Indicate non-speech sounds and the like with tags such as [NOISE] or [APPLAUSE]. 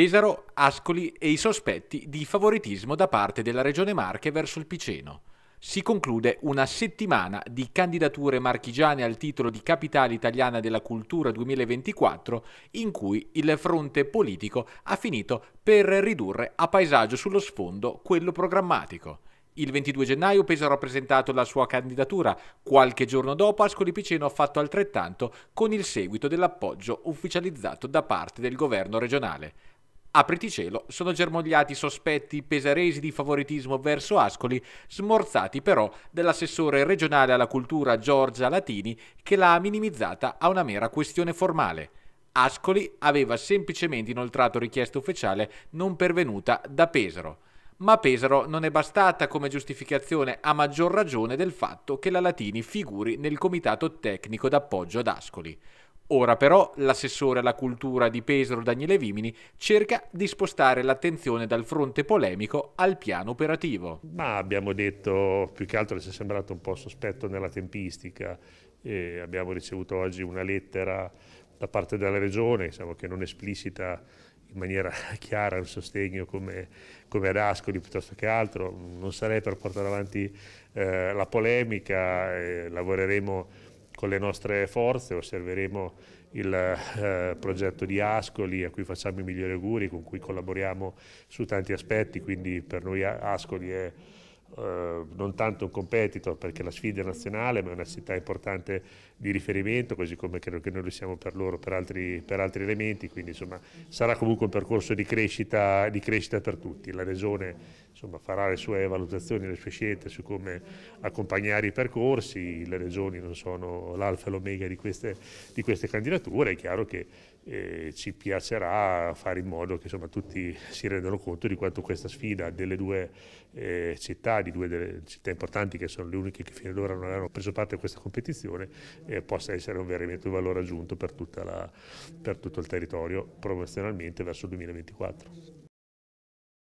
Pesaro, Ascoli e i sospetti di favoritismo da parte della Regione Marche verso il Piceno. Si conclude una settimana di candidature marchigiane al titolo di Capitale Italiana della Cultura 2024, in cui il fronte politico ha finito per ridurre a paesaggio sullo sfondo quello programmatico. Il 22 gennaio Pesaro ha presentato la sua candidatura, qualche giorno dopo Ascoli Piceno ha fatto altrettanto con il seguito dell'appoggio ufficializzato da parte del governo regionale. Apriti cielo, sono germogliati sospetti pesaresi di favoritismo verso Ascoli, smorzati però dell'assessore regionale alla cultura Giorgia Latini che l'ha minimizzata a una mera questione formale. Ascoli aveva semplicemente inoltrato richiesta ufficiale non pervenuta da Pesaro. Ma Pesaro non è bastata come giustificazione a maggior ragione del fatto che la Latini figuri nel comitato tecnico d'appoggio ad Ascoli. Ora però l'assessore alla cultura di Pesaro Daniele Vimini cerca di spostare l'attenzione dal fronte polemico al piano operativo. Ma abbiamo detto, più che altro le si è sembrato un po' sospetto nella tempistica, e abbiamo ricevuto oggi una lettera da parte della Regione diciamo, che non esplicita in maniera [LAUGHS] chiara un sostegno come, come ad Ascoli piuttosto che altro. Non sarei per portare avanti eh, la polemica, eh, lavoreremo con le nostre forze, osserveremo il eh, progetto di Ascoli a cui facciamo i migliori auguri, con cui collaboriamo su tanti aspetti, quindi per noi Ascoli è eh, non tanto un competitor perché la sfida è nazionale, ma è una città importante di riferimento, così come credo che noi lo siamo per loro, per altri, per altri elementi, quindi insomma sarà comunque un percorso di crescita, di crescita per tutti. La Regione insomma, farà le sue valutazioni, le sue scelte su come accompagnare i percorsi, le Regioni non sono l'alfa e l'omega di queste, di queste candidature, è chiaro che eh, ci piacerà fare in modo che insomma, tutti si rendano conto di quanto questa sfida delle due eh, città di due delle città importanti che sono le uniche che fino ad ora non avevano preso parte a questa competizione, eh, possa essere un veramente un valore aggiunto per, la, per tutto il territorio promozionalmente verso il 2024.